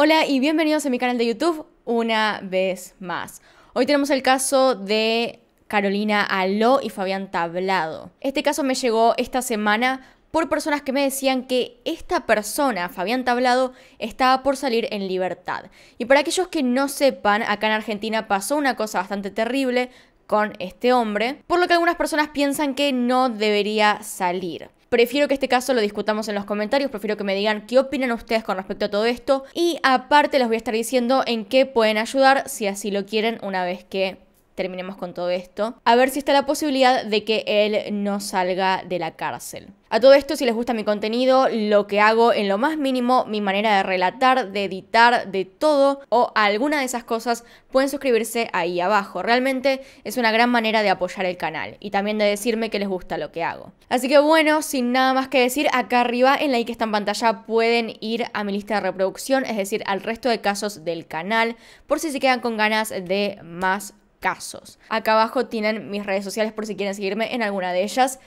Hola y bienvenidos a mi canal de YouTube una vez más. Hoy tenemos el caso de Carolina Aló y Fabián Tablado. Este caso me llegó esta semana por personas que me decían que esta persona, Fabián Tablado, estaba por salir en libertad. Y para aquellos que no sepan, acá en Argentina pasó una cosa bastante terrible con este hombre, por lo que algunas personas piensan que no debería salir. Prefiero que este caso lo discutamos en los comentarios, prefiero que me digan qué opinan ustedes con respecto a todo esto y aparte les voy a estar diciendo en qué pueden ayudar si así lo quieren una vez que terminemos con todo esto, a ver si está la posibilidad de que él no salga de la cárcel. A todo esto, si les gusta mi contenido, lo que hago en lo más mínimo, mi manera de relatar, de editar, de todo o alguna de esas cosas, pueden suscribirse ahí abajo. Realmente es una gran manera de apoyar el canal y también de decirme que les gusta lo que hago. Así que bueno, sin nada más que decir, acá arriba en la i que está en pantalla pueden ir a mi lista de reproducción, es decir, al resto de casos del canal, por si se quedan con ganas de más casos. Acá abajo tienen mis redes sociales por si quieren seguirme en alguna de ellas.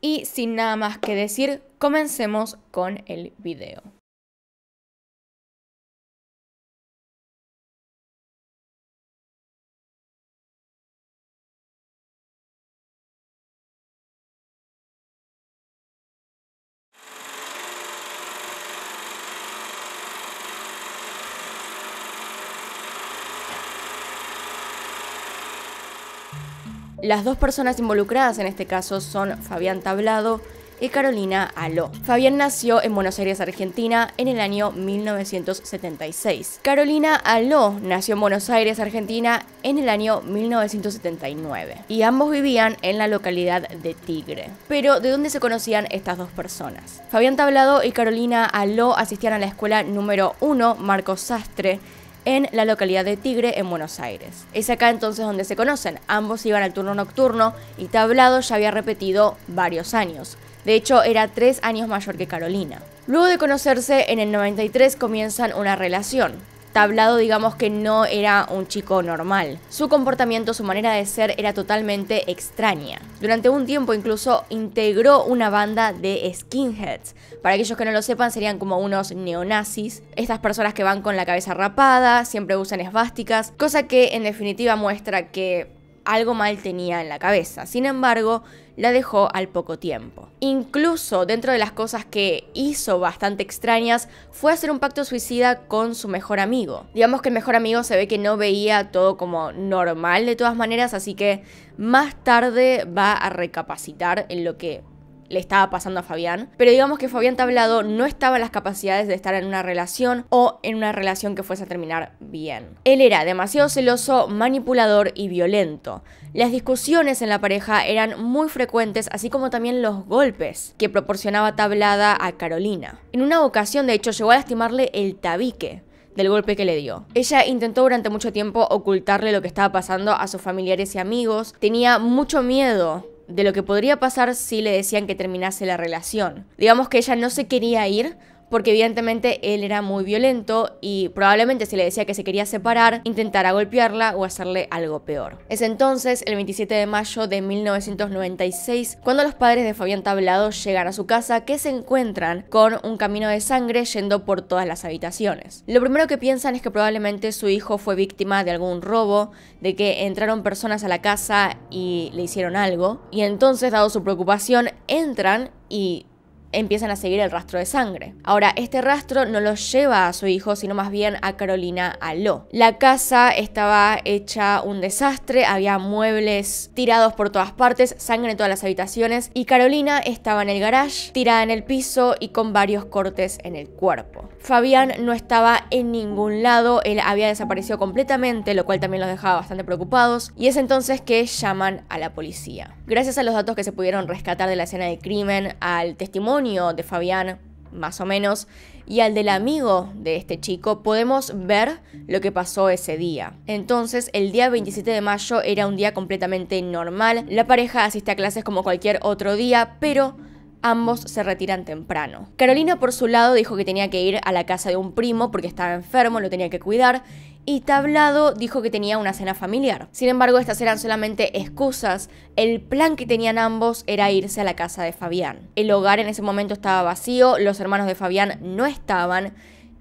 Y sin nada más que decir, comencemos con el video. Las dos personas involucradas en este caso son Fabián Tablado y Carolina Aló. Fabián nació en Buenos Aires, Argentina, en el año 1976. Carolina Aló nació en Buenos Aires, Argentina, en el año 1979. Y ambos vivían en la localidad de Tigre. Pero, ¿de dónde se conocían estas dos personas? Fabián Tablado y Carolina Aló asistían a la escuela número 1, Marcos Sastre, en la localidad de Tigre, en Buenos Aires. Es acá entonces donde se conocen. Ambos iban al turno nocturno y Tablado ya había repetido varios años. De hecho, era tres años mayor que Carolina. Luego de conocerse, en el 93 comienzan una relación tablado digamos que no era un chico normal. Su comportamiento, su manera de ser era totalmente extraña. Durante un tiempo incluso integró una banda de skinheads. Para aquellos que no lo sepan serían como unos neonazis, estas personas que van con la cabeza rapada, siempre usan esvásticas, cosa que en definitiva muestra que algo mal tenía en la cabeza. Sin embargo, la dejó al poco tiempo. Incluso dentro de las cosas que hizo bastante extrañas fue hacer un pacto suicida con su mejor amigo. Digamos que el mejor amigo se ve que no veía todo como normal de todas maneras, así que más tarde va a recapacitar en lo que le estaba pasando a Fabián. Pero digamos que Fabián Tablado no estaba en las capacidades de estar en una relación o en una relación que fuese a terminar bien. Él era demasiado celoso, manipulador y violento. Las discusiones en la pareja eran muy frecuentes, así como también los golpes que proporcionaba Tablada a Carolina. En una ocasión, de hecho, llegó a lastimarle el tabique del golpe que le dio. Ella intentó durante mucho tiempo ocultarle lo que estaba pasando a sus familiares y amigos. Tenía mucho miedo de lo que podría pasar si le decían que terminase la relación. Digamos que ella no se quería ir porque evidentemente él era muy violento y probablemente si le decía que se quería separar, intentara golpearla o hacerle algo peor. Es entonces, el 27 de mayo de 1996, cuando los padres de Fabián Tablado llegan a su casa que se encuentran con un camino de sangre yendo por todas las habitaciones. Lo primero que piensan es que probablemente su hijo fue víctima de algún robo, de que entraron personas a la casa y le hicieron algo, y entonces, dado su preocupación, entran y empiezan a seguir el rastro de sangre. Ahora, este rastro no los lleva a su hijo, sino más bien a Carolina Aló. La casa estaba hecha un desastre, había muebles tirados por todas partes, sangre en todas las habitaciones y Carolina estaba en el garage, tirada en el piso y con varios cortes en el cuerpo. Fabián no estaba en ningún lado, él había desaparecido completamente, lo cual también los dejaba bastante preocupados y es entonces que llaman a la policía. Gracias a los datos que se pudieron rescatar de la escena del crimen, al testimonio de Fabián, más o menos, y al del amigo de este chico, podemos ver lo que pasó ese día. Entonces, el día 27 de mayo era un día completamente normal. La pareja asiste a clases como cualquier otro día, pero ambos se retiran temprano. Carolina por su lado dijo que tenía que ir a la casa de un primo porque estaba enfermo, lo tenía que cuidar y Tablado dijo que tenía una cena familiar. Sin embargo, estas eran solamente excusas. El plan que tenían ambos era irse a la casa de Fabián. El hogar en ese momento estaba vacío, los hermanos de Fabián no estaban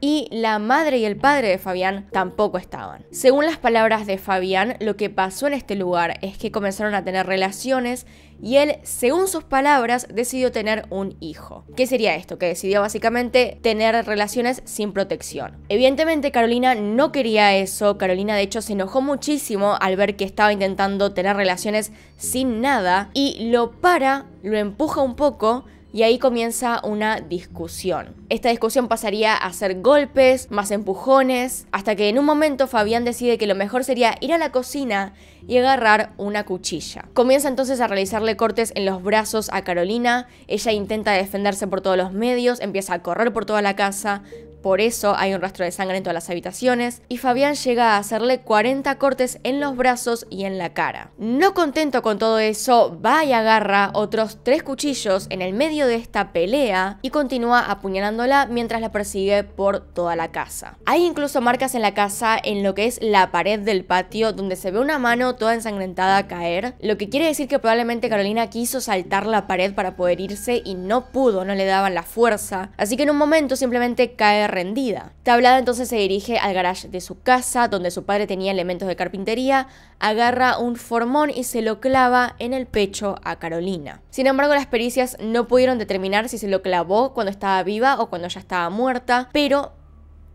y la madre y el padre de Fabián tampoco estaban. Según las palabras de Fabián, lo que pasó en este lugar es que comenzaron a tener relaciones y él, según sus palabras, decidió tener un hijo. ¿Qué sería esto? Que decidió básicamente tener relaciones sin protección. Evidentemente Carolina no quería eso, Carolina de hecho se enojó muchísimo al ver que estaba intentando tener relaciones sin nada y lo para, lo empuja un poco y ahí comienza una discusión. Esta discusión pasaría a ser golpes, más empujones, hasta que en un momento Fabián decide que lo mejor sería ir a la cocina y agarrar una cuchilla. Comienza entonces a realizarle cortes en los brazos a Carolina, ella intenta defenderse por todos los medios, empieza a correr por toda la casa, por eso hay un rastro de sangre en todas las habitaciones, y Fabián llega a hacerle 40 cortes en los brazos y en la cara. No contento con todo eso, va y agarra otros tres cuchillos en el medio de esta pelea y continúa apuñalándola mientras la persigue por toda la casa. Hay incluso marcas en la casa en lo que es la pared del patio donde se ve una mano toda ensangrentada caer, lo que quiere decir que probablemente Carolina quiso saltar la pared para poder irse y no pudo, no le daban la fuerza, así que en un momento simplemente cae rendida. Tablada entonces se dirige al garage de su casa, donde su padre tenía elementos de carpintería, agarra un formón y se lo clava en el pecho a Carolina. Sin embargo, las pericias no pudieron determinar si se lo clavó cuando estaba viva o cuando ya estaba muerta, pero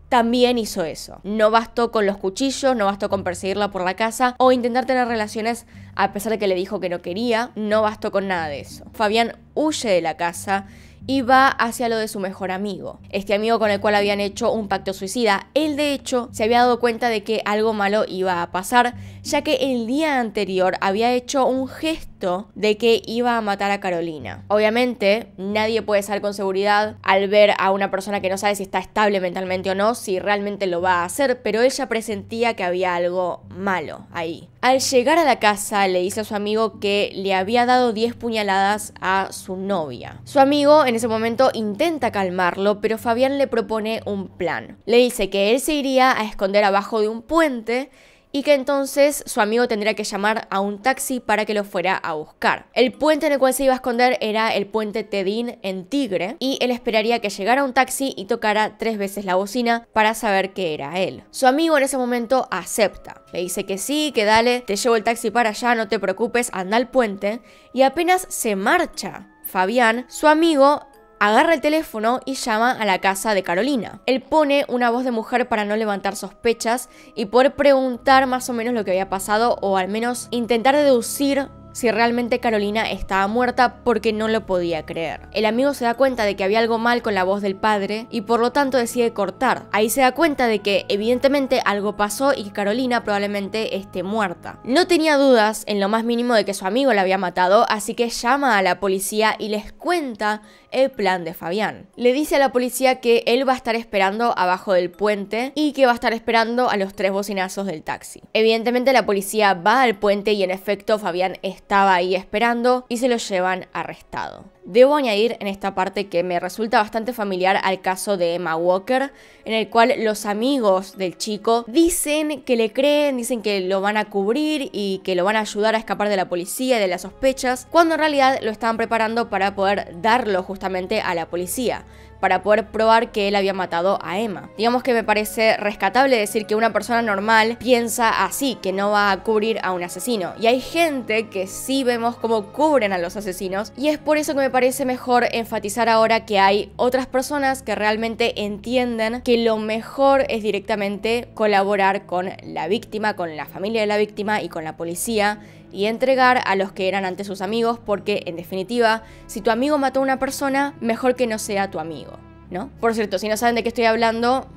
también hizo eso. No bastó con los cuchillos, no bastó con perseguirla por la casa o intentar tener relaciones a pesar de que le dijo que no quería, no bastó con nada de eso. Fabián huye de la casa y va hacia lo de su mejor amigo. Este amigo con el cual habían hecho un pacto suicida. Él de hecho se había dado cuenta de que algo malo iba a pasar, ya que el día anterior había hecho un gesto de que iba a matar a Carolina. Obviamente, nadie puede salir con seguridad al ver a una persona que no sabe si está estable mentalmente o no, si realmente lo va a hacer, pero ella presentía que había algo malo ahí. Al llegar a la casa le dice a su amigo que le había dado 10 puñaladas a su novia. Su amigo en ese momento intenta calmarlo, pero Fabián le propone un plan. Le dice que él se iría a esconder abajo de un puente y que entonces su amigo tendría que llamar a un taxi para que lo fuera a buscar. El puente en el cual se iba a esconder era el puente Tedín en Tigre y él esperaría que llegara un taxi y tocara tres veces la bocina para saber que era él. Su amigo en ese momento acepta, le dice que sí, que dale, te llevo el taxi para allá, no te preocupes, anda al puente y apenas se marcha. Fabián, su amigo agarra el teléfono y llama a la casa de Carolina. Él pone una voz de mujer para no levantar sospechas y poder preguntar más o menos lo que había pasado o al menos intentar deducir si realmente Carolina estaba muerta porque no lo podía creer. El amigo se da cuenta de que había algo mal con la voz del padre y por lo tanto decide cortar. Ahí se da cuenta de que evidentemente algo pasó y que Carolina probablemente esté muerta. No tenía dudas en lo más mínimo de que su amigo la había matado, así que llama a la policía y les cuenta el plan de Fabián. Le dice a la policía que él va a estar esperando abajo del puente y que va a estar esperando a los tres bocinazos del taxi. Evidentemente la policía va al puente y en efecto Fabián está estaba ahí esperando y se lo llevan arrestado. Debo añadir en esta parte que me resulta bastante familiar al caso de Emma Walker, en el cual los amigos del chico dicen que le creen, dicen que lo van a cubrir y que lo van a ayudar a escapar de la policía y de las sospechas, cuando en realidad lo estaban preparando para poder darlo justamente a la policía para poder probar que él había matado a Emma. Digamos que me parece rescatable decir que una persona normal piensa así, que no va a cubrir a un asesino. Y hay gente que sí vemos cómo cubren a los asesinos y es por eso que me parece mejor enfatizar ahora que hay otras personas que realmente entienden que lo mejor es directamente colaborar con la víctima, con la familia de la víctima y con la policía y entregar a los que eran antes sus amigos, porque en definitiva, si tu amigo mató a una persona, mejor que no sea tu amigo, ¿no? Por cierto, si no saben de qué estoy hablando,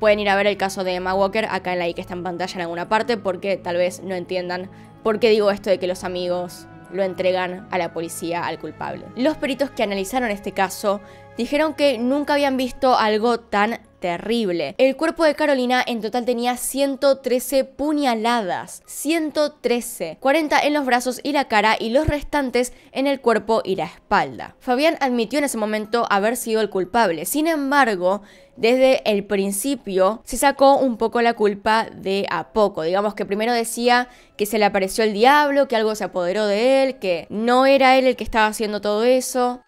pueden ir a ver el caso de Emma Walker acá en la I que está en pantalla en alguna parte, porque tal vez no entiendan por qué digo esto de que los amigos lo entregan a la policía al culpable. Los peritos que analizaron este caso dijeron que nunca habían visto algo tan terrible. El cuerpo de Carolina en total tenía 113 puñaladas, 113, 40 en los brazos y la cara y los restantes en el cuerpo y la espalda. Fabián admitió en ese momento haber sido el culpable, sin embargo, desde el principio se sacó un poco la culpa de a poco. Digamos que primero decía que se le apareció el diablo, que algo se apoderó de él, que no era él el que estaba haciendo todo eso.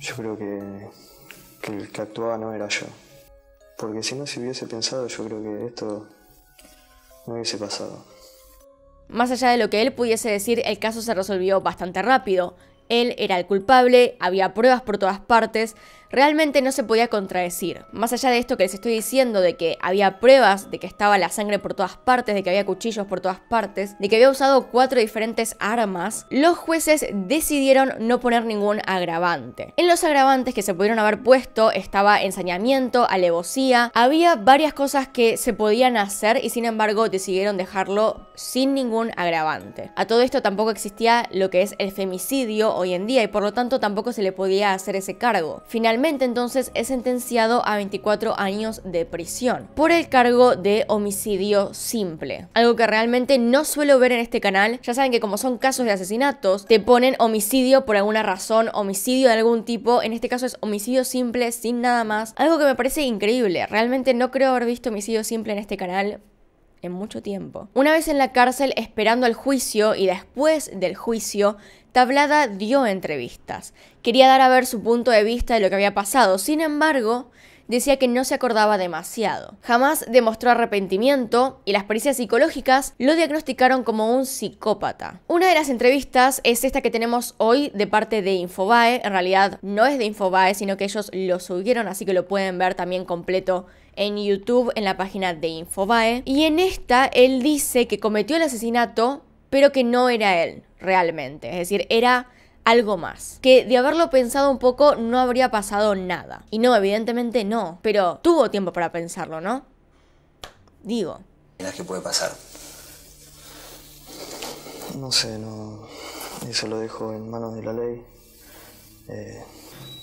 Yo creo que que el que actuaba no era yo. Porque si no se hubiese pensado, yo creo que esto no hubiese pasado. Más allá de lo que él pudiese decir, el caso se resolvió bastante rápido. Él era el culpable, había pruebas por todas partes, realmente no se podía contradecir. Más allá de esto que les estoy diciendo, de que había pruebas, de que estaba la sangre por todas partes, de que había cuchillos por todas partes, de que había usado cuatro diferentes armas, los jueces decidieron no poner ningún agravante. En los agravantes que se pudieron haber puesto estaba ensañamiento, alevosía, había varias cosas que se podían hacer y sin embargo decidieron dejarlo sin ningún agravante. A todo esto tampoco existía lo que es el femicidio hoy en día y por lo tanto tampoco se le podía hacer ese cargo. Finalmente, entonces es sentenciado a 24 años de prisión por el cargo de homicidio simple, algo que realmente no suelo ver en este canal. Ya saben que como son casos de asesinatos, te ponen homicidio por alguna razón, homicidio de algún tipo, en este caso es homicidio simple sin nada más, algo que me parece increíble. Realmente no creo haber visto homicidio simple en este canal, en mucho tiempo. Una vez en la cárcel esperando el juicio y después del juicio, hablada dio entrevistas. Quería dar a ver su punto de vista de lo que había pasado. Sin embargo, decía que no se acordaba demasiado. Jamás demostró arrepentimiento y las pericias psicológicas lo diagnosticaron como un psicópata. Una de las entrevistas es esta que tenemos hoy de parte de Infobae. En realidad no es de Infobae, sino que ellos lo subieron, así que lo pueden ver también completo en YouTube en la página de Infobae. Y en esta él dice que cometió el asesinato pero que no era él realmente. Es decir, era algo más. Que de haberlo pensado un poco no habría pasado nada. Y no, evidentemente no, pero tuvo tiempo para pensarlo, ¿no? Digo. ¿Qué puede pasar? No sé, no. Eso lo dejo en manos de la ley. Eh,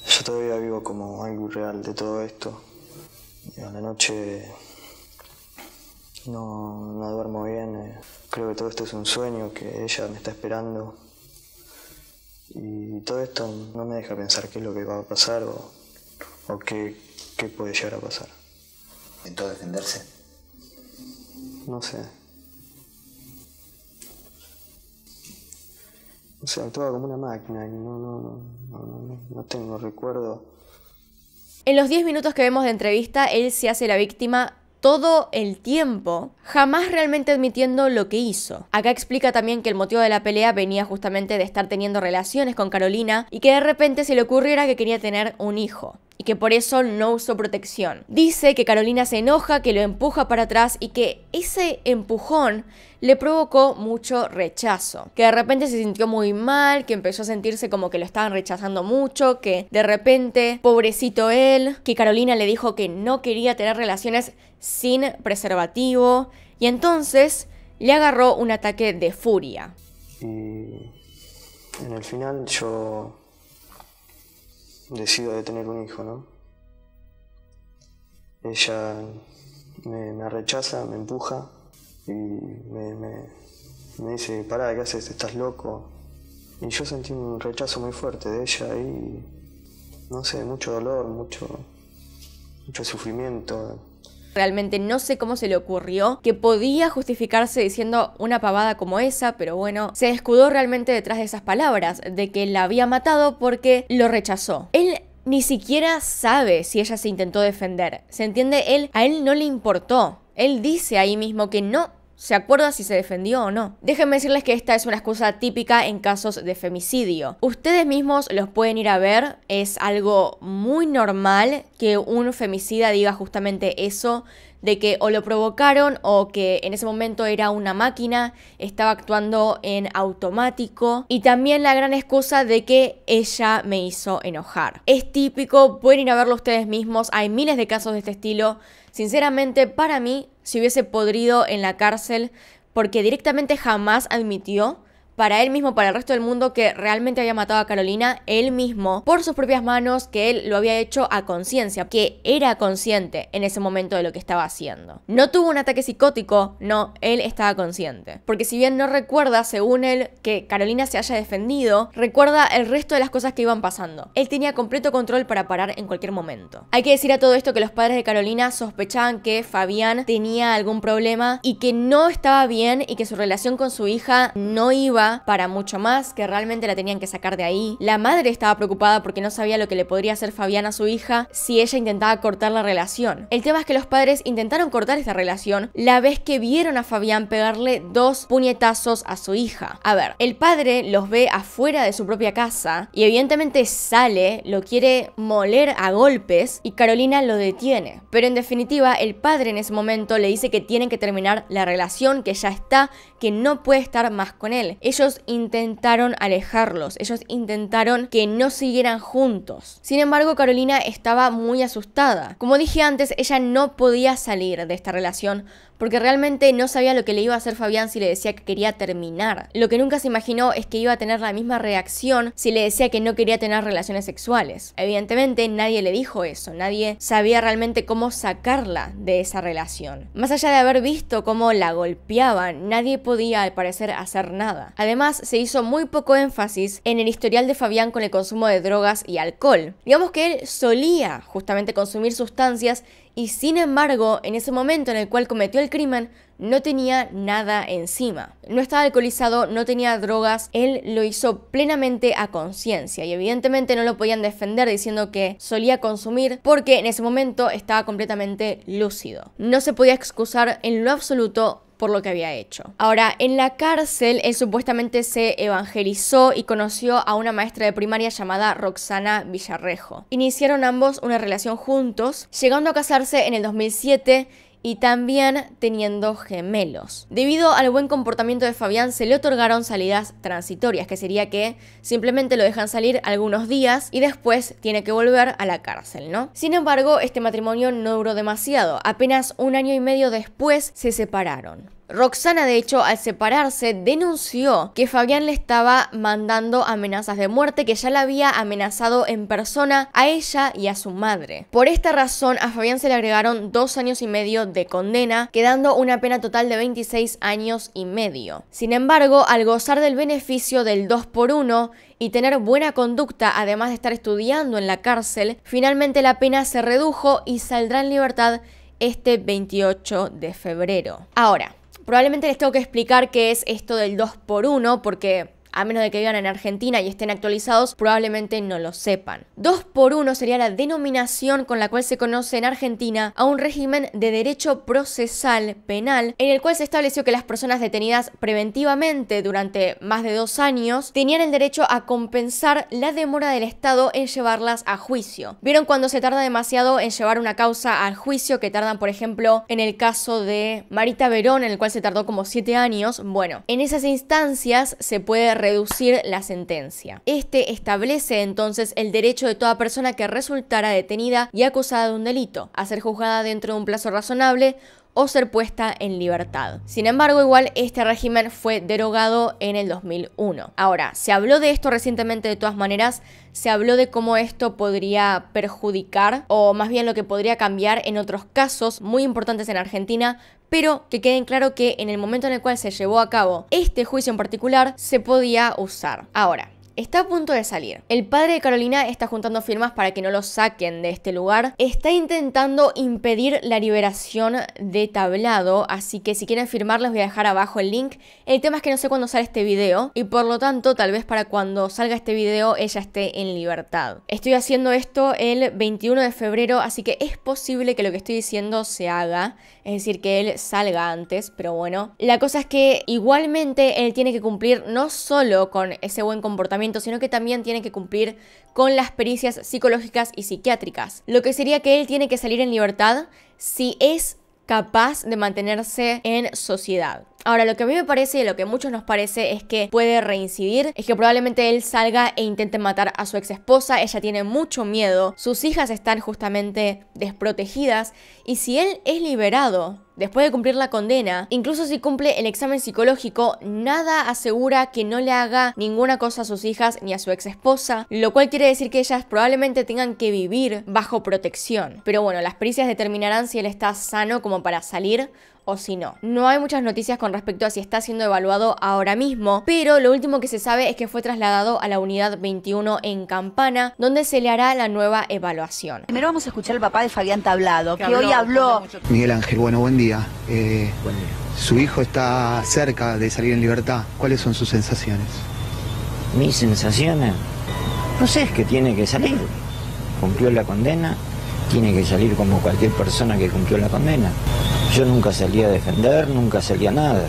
yo todavía vivo como algo real de todo esto. Y a la noche no, duermo bien. Eh. Creo que todo esto es un sueño, que ella me está esperando. Y todo esto no me deja pensar qué es lo que va a pasar o, o qué, qué puede llegar a pasar. ¿Intentó defenderse? No sé. O sea, actuaba como una máquina no, no tengo recuerdo. En los 10 minutos que vemos de entrevista, él se hace la víctima todo el tiempo, jamás realmente admitiendo lo que hizo. Acá explica también que el motivo de la pelea venía justamente de estar teniendo relaciones con Carolina y que de repente se le ocurriera que quería tener un hijo que por eso no usó protección. Dice que Carolina se enoja, que lo empuja para atrás y que ese empujón le provocó mucho rechazo. Que de repente se sintió muy mal, que empezó a sentirse como que lo estaban rechazando mucho, que de repente, pobrecito él, que Carolina le dijo que no quería tener relaciones sin preservativo y entonces le agarró un ataque de furia. Y en el final yo decido de tener un hijo, ¿no? Ella me, rechaza, me empuja y me, dice, pará, ¿qué haces? ¿Estás loco? Y yo sentí un rechazo muy fuerte de ella y, no sé, mucho dolor, mucho, mucho sufrimiento. Realmente no sé cómo se le ocurrió que podía justificarse diciendo una pavada como esa, pero bueno, se escudó realmente detrás de esas palabras, de que la había matado porque lo rechazó. Él ni siquiera sabe si ella se intentó defender. ¿Se entiende? Él, a él no le importó. Él dice ahí mismo que no se acuerda si se defendió o no. Déjenme decirles que esta es una excusa típica en casos de femicidio. Ustedes mismos los pueden ir a ver, es algo muy normal que un femicida diga justamente eso, de que o lo provocaron o que en ese momento era una máquina, estaba actuando en automático y también la gran excusa de que ella me hizo enojar. Es típico, pueden ir a verlo ustedes mismos, hay miles de casos de este estilo Sinceramente, para mí, se hubiese podrido en la cárcel porque directamente jamás admitió para él mismo, para el resto del mundo, que realmente había matado a Carolina él mismo por sus propias manos, que él lo había hecho a conciencia, que era consciente en ese momento de lo que estaba haciendo. No tuvo un ataque psicótico, no, él estaba consciente. Porque si bien no recuerda, según él, que Carolina se haya defendido, recuerda el resto de las cosas que iban pasando. Él tenía completo control para parar en cualquier momento. Hay que decir a todo esto que los padres de Carolina sospechaban que Fabián tenía algún problema y que no estaba bien y que su relación con su hija no iba para mucho más, que realmente la tenían que sacar de ahí. La madre estaba preocupada porque no sabía lo que le podría hacer Fabián a su hija si ella intentaba cortar la relación. El tema es que los padres intentaron cortar esta relación la vez que vieron a Fabián pegarle dos puñetazos a su hija. A ver, el padre los ve afuera de su propia casa y evidentemente sale, lo quiere moler a golpes y Carolina lo detiene. Pero en definitiva, el padre en ese momento le dice que tienen que terminar la relación, que ya está, que no puede estar más con él ellos intentaron alejarlos, ellos intentaron que no siguieran juntos. Sin embargo, Carolina estaba muy asustada. Como dije antes, ella no podía salir de esta relación porque realmente no sabía lo que le iba a hacer Fabián si le decía que quería terminar. Lo que nunca se imaginó es que iba a tener la misma reacción si le decía que no quería tener relaciones sexuales. Evidentemente nadie le dijo eso, nadie sabía realmente cómo sacarla de esa relación. Más allá de haber visto cómo la golpeaban, nadie podía al parecer hacer nada. Además, se hizo muy poco énfasis en el historial de Fabián con el consumo de drogas y alcohol. Digamos que él solía justamente consumir sustancias y sin embargo, en ese momento en el cual cometió el crimen, no tenía nada encima. No estaba alcoholizado, no tenía drogas, él lo hizo plenamente a conciencia y evidentemente no lo podían defender diciendo que solía consumir porque en ese momento estaba completamente lúcido. No se podía excusar en lo absoluto por lo que había hecho. Ahora, en la cárcel, él supuestamente se evangelizó y conoció a una maestra de primaria llamada Roxana Villarrejo. Iniciaron ambos una relación juntos, llegando a casarse en el 2007 y también teniendo gemelos. Debido al buen comportamiento de Fabián, se le otorgaron salidas transitorias, que sería que simplemente lo dejan salir algunos días y después tiene que volver a la cárcel, ¿no? Sin embargo, este matrimonio no duró demasiado, apenas un año y medio después se separaron. Roxana, de hecho, al separarse, denunció que Fabián le estaba mandando amenazas de muerte, que ya la había amenazado en persona a ella y a su madre. Por esta razón, a Fabián se le agregaron dos años y medio de condena, quedando una pena total de 26 años y medio. Sin embargo, al gozar del beneficio del 2 por 1 y tener buena conducta, además de estar estudiando en la cárcel, finalmente la pena se redujo y saldrá en libertad este 28 de febrero. Ahora, Probablemente les tengo que explicar qué es esto del 2x1 porque a menos de que vivan en Argentina y estén actualizados, probablemente no lo sepan. 2 por 1 sería la denominación con la cual se conoce en Argentina a un régimen de derecho procesal penal en el cual se estableció que las personas detenidas preventivamente durante más de dos años tenían el derecho a compensar la demora del Estado en llevarlas a juicio. Vieron cuando se tarda demasiado en llevar una causa al juicio, que tardan, por ejemplo, en el caso de Marita Verón, en el cual se tardó como siete años. Bueno, en esas instancias se puede reducir la sentencia. Este establece entonces el derecho de toda persona que resultara detenida y acusada de un delito a ser juzgada dentro de un plazo razonable o ser puesta en libertad. Sin embargo, igual este régimen fue derogado en el 2001. Ahora, se habló de esto recientemente de todas maneras, se habló de cómo esto podría perjudicar o más bien lo que podría cambiar en otros casos muy importantes en Argentina, pero que queden claro que en el momento en el cual se llevó a cabo este juicio en particular se podía usar. Ahora, está a punto de salir. El padre de Carolina está juntando firmas para que no lo saquen de este lugar. Está intentando impedir la liberación de Tablado, así que si quieren firmar les voy a dejar abajo el link. El tema es que no sé cuándo sale este video y por lo tanto tal vez para cuando salga este video ella esté en libertad. Estoy haciendo esto el 21 de febrero, así que es posible que lo que estoy diciendo se haga, es decir, que él salga antes, pero bueno. La cosa es que igualmente él tiene que cumplir no solo con ese buen comportamiento, sino que también tiene que cumplir con las pericias psicológicas y psiquiátricas. Lo que sería que él tiene que salir en libertad si es capaz de mantenerse en sociedad. Ahora, lo que a mí me parece y lo que a muchos nos parece es que puede reincidir, es que probablemente él salga e intente matar a su ex esposa, ella tiene mucho miedo, sus hijas están justamente desprotegidas y si él es liberado, Después de cumplir la condena, incluso si cumple el examen psicológico, nada asegura que no le haga ninguna cosa a sus hijas ni a su ex esposa, lo cual quiere decir que ellas probablemente tengan que vivir bajo protección. Pero bueno, las pericias determinarán si él está sano como para salir o si no. No hay muchas noticias con respecto a si está siendo evaluado ahora mismo, pero lo último que se sabe es que fue trasladado a la unidad 21 en Campana, donde se le hará la nueva evaluación. Primero vamos a escuchar al papá de Fabián Tablado, que, hoy habló. Miguel Ángel, bueno, buen día. Eh, buen día. Su hijo está cerca de salir en libertad. ¿Cuáles son sus sensaciones? Mis sensaciones, no sé, es que tiene que salir. Cumplió la condena, tiene que salir como cualquier persona que cumplió la condena. Yo nunca salía a defender, nunca salía nada.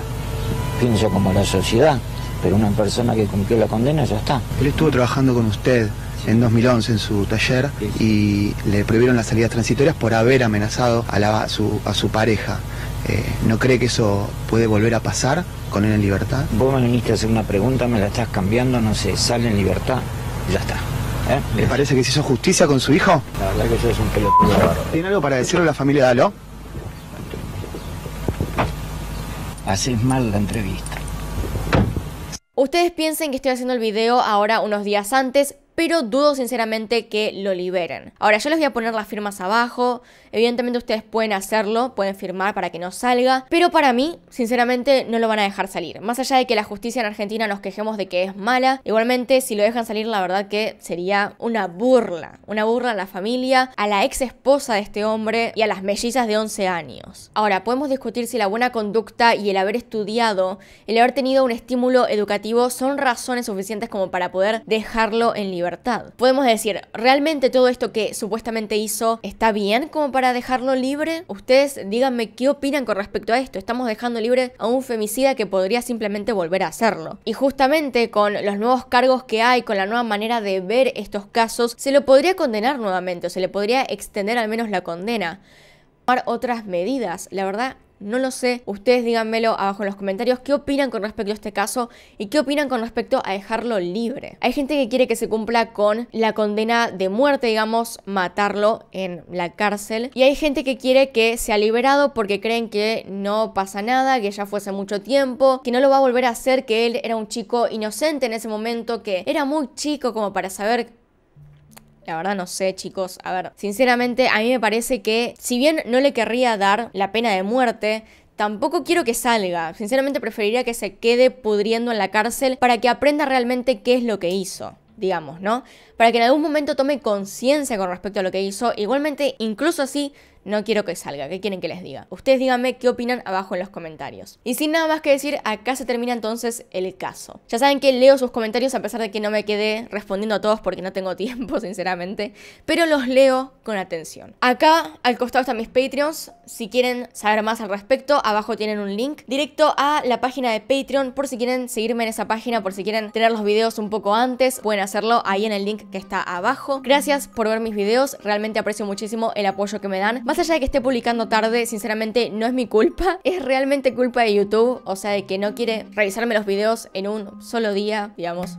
Pienso como la sociedad, pero una persona que cumplió la condena ya está. Él estuvo trabajando con usted en 2011 en su taller y le prohibieron las salidas transitorias por haber amenazado a, su, pareja. Eh, ¿No cree que eso puede volver a pasar con él en libertad? Vos me viniste a hacer una pregunta, me la estás cambiando, no sé, sale en libertad, ya está. ¿Eh? ¿Le parece que se hizo justicia con su hijo? La verdad que yo soy un pelotudo. ¿Tiene algo para decirle a la familia de Aló? haces mal la entrevista. Ustedes piensen que estoy haciendo el video ahora unos días antes, pero dudo sinceramente que lo liberen. Ahora, yo les voy a poner las firmas abajo, evidentemente ustedes pueden hacerlo, pueden firmar para que no salga, pero para mí, sinceramente, no lo van a dejar salir. Más allá de que la justicia en Argentina nos quejemos de que es mala, igualmente si lo dejan salir, la verdad que sería una burla, una burla a la familia, a la ex esposa de este hombre y a las mellizas de 11 años. Ahora, podemos discutir si la buena conducta y el haber estudiado, el haber tenido un estímulo educativo son razones suficientes como para poder dejarlo en libertad. Podemos decir, ¿realmente todo esto que supuestamente hizo está bien como para dejarlo libre? Ustedes díganme qué opinan con respecto a esto. Estamos dejando libre a un femicida que podría simplemente volver a hacerlo. Y justamente con los nuevos cargos que hay, con la nueva manera de ver estos casos, se lo podría condenar nuevamente o se le podría extender al menos la condena. Tomar otras medidas. La verdad no lo sé, ustedes díganmelo abajo en los comentarios qué opinan con respecto a este caso y qué opinan con respecto a dejarlo libre. Hay gente que quiere que se cumpla con la condena de muerte, digamos, matarlo en la cárcel. Y hay gente que quiere que sea liberado porque creen que no pasa nada, que ya fuese mucho tiempo, que no lo va a volver a hacer, que él era un chico inocente en ese momento, que era muy chico como para saber la verdad no sé, chicos. A ver, sinceramente a mí me parece que si bien no le querría dar la pena de muerte, Tampoco quiero que salga. Sinceramente preferiría que se quede pudriendo en la cárcel para que aprenda realmente qué es lo que hizo digamos, ¿no? Para que en algún momento tome conciencia con respecto a lo que hizo. Igualmente, incluso así, no quiero que salga, ¿qué quieren que les diga? Ustedes díganme qué opinan abajo en los comentarios. Y sin nada más que decir, acá se termina entonces el caso. Ya saben que leo sus comentarios a pesar de que no me quedé respondiendo a todos porque no tengo tiempo, sinceramente, pero los leo con atención. Acá al costado están mis Patreons, si quieren saber más al respecto, abajo tienen un link directo a la página de Patreon por si quieren seguirme en esa página, por si quieren tener los videos un poco antes, pueden hacerlo ahí en el link que está abajo. Gracias por ver mis videos, realmente aprecio muchísimo el apoyo que me dan. Más allá de que esté publicando tarde, sinceramente no es mi culpa. Es realmente culpa de YouTube, o sea, de que no quiere revisarme los videos en un solo día, digamos.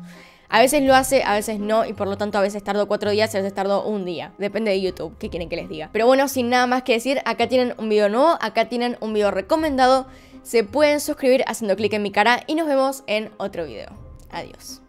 A veces lo hace, a veces no, y por lo tanto a veces tardo cuatro días y a veces tardo un día. Depende de YouTube, qué quieren que les diga. Pero bueno, sin nada más que decir, acá tienen un video nuevo, acá tienen un video recomendado. Se pueden suscribir haciendo clic en mi cara y nos vemos en otro video. Adiós.